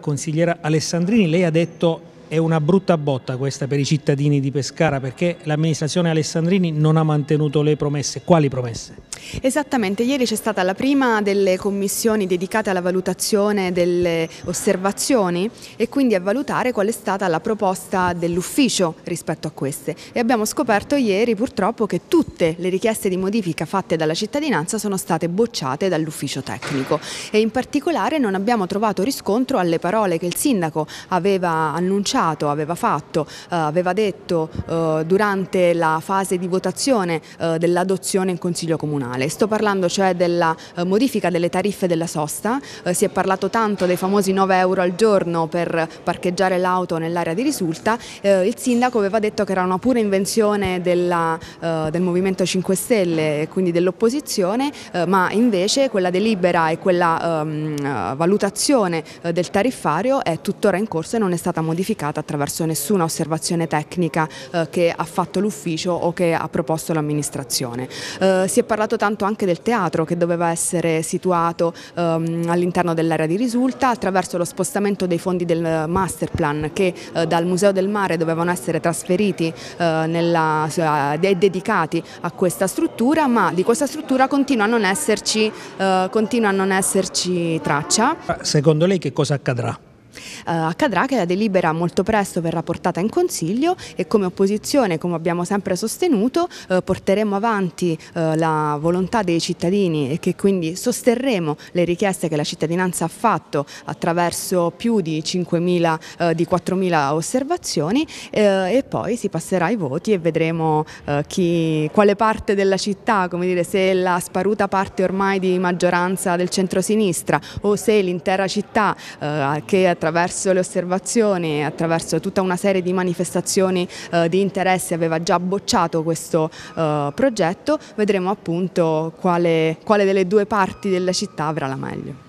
Consigliera Alessandrini, lei ha detto è una brutta botta questa per i cittadini di Pescara perché l'amministrazione Alessandrini non ha mantenuto le promesse. Quali promesse? Esattamente, ieri c'è stata la prima delle commissioni dedicate alla valutazione delle osservazioni e quindi a valutare qual è stata la proposta dell'ufficio rispetto a queste e abbiamo scoperto ieri purtroppo che tutte le richieste di modifica fatte dalla cittadinanza sono state bocciate dall'ufficio tecnico e in particolare non abbiamo trovato riscontro alle parole che il sindaco aveva annunciato annunciato, aveva fatto, eh, aveva detto eh, durante la fase di votazione eh, dell'adozione in Consiglio Comunale. Sto parlando cioè della modifica delle tariffe della sosta, si è parlato tanto dei famosi 9 euro al giorno per parcheggiare l'auto nell'area di risulta, il sindaco aveva detto che era una pura invenzione della, del Movimento 5 Stelle e quindi dell'opposizione, ma invece quella delibera e quella ehm, valutazione del tariffario è tuttora in corso e non è stata modificata verificata attraverso nessuna osservazione tecnica eh, che ha fatto l'ufficio o che ha proposto l'amministrazione. Eh, si è parlato tanto anche del teatro che doveva essere situato ehm, all'interno dell'area di risulta attraverso lo spostamento dei fondi del master plan che eh, dal Museo del Mare dovevano essere trasferiti eh, nella, eh, e dedicati a questa struttura ma di questa struttura continua a non esserci, eh, continua a non esserci traccia. Secondo lei che cosa accadrà? Eh, accadrà che la delibera molto presto verrà portata in Consiglio e come opposizione, come abbiamo sempre sostenuto, eh, porteremo avanti eh, la volontà dei cittadini e che quindi sosterremo le richieste che la cittadinanza ha fatto attraverso più di 5.000, di 4.000 osservazioni e poi si passerà ai voti e vedremo chi, quale parte della città, come dire, se la sparuta parte ormai di maggioranza del centrosinistra o se l'intera città che attraverso attraverso le osservazioni, attraverso tutta una serie di manifestazioni eh, di interesse aveva già bocciato questo eh, progetto, vedremo appunto quale, quale delle due parti della città avrà la meglio.